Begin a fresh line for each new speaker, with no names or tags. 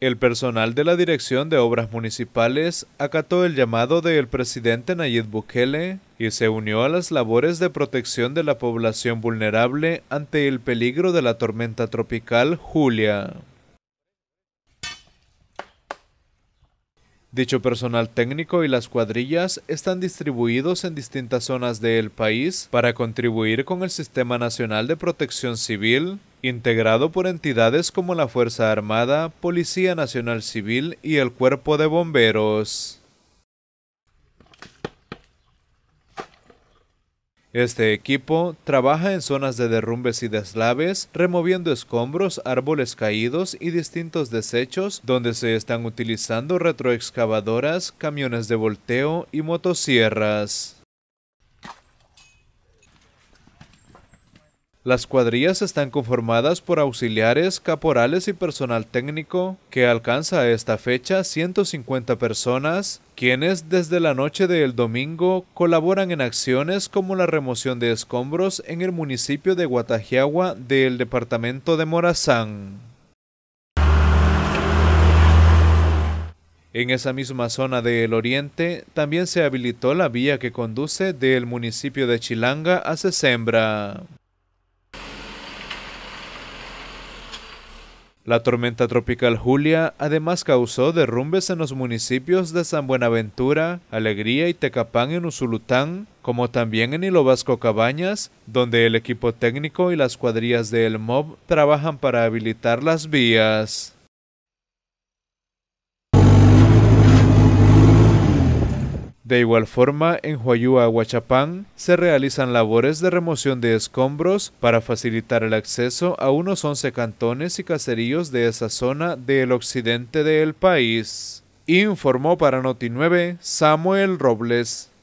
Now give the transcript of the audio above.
El personal de la Dirección de Obras Municipales acató el llamado del presidente Nayib Bukele y se unió a las labores de protección de la población vulnerable ante el peligro de la tormenta tropical Julia. Dicho personal técnico y las cuadrillas están distribuidos en distintas zonas del país para contribuir con el Sistema Nacional de Protección Civil, integrado por entidades como la Fuerza Armada, Policía Nacional Civil y el Cuerpo de Bomberos. Este equipo trabaja en zonas de derrumbes y deslaves, removiendo escombros, árboles caídos y distintos desechos, donde se están utilizando retroexcavadoras, camiones de volteo y motosierras. Las cuadrillas están conformadas por auxiliares, caporales y personal técnico, que alcanza a esta fecha 150 personas, quienes desde la noche del domingo colaboran en acciones como la remoción de escombros en el municipio de Guatajiagua del departamento de Morazán. En esa misma zona del oriente también se habilitó la vía que conduce del municipio de Chilanga a Sesembra. La tormenta tropical Julia además causó derrumbes en los municipios de San Buenaventura, Alegría y Tecapán en Usulután, como también en Hilo Cabañas, donde el equipo técnico y las cuadrillas de El Mob trabajan para habilitar las vías. De igual forma, en Huayúa, Huachapán, se realizan labores de remoción de escombros para facilitar el acceso a unos 11 cantones y caseríos de esa zona del occidente del país. Informó para Noti 9 Samuel Robles.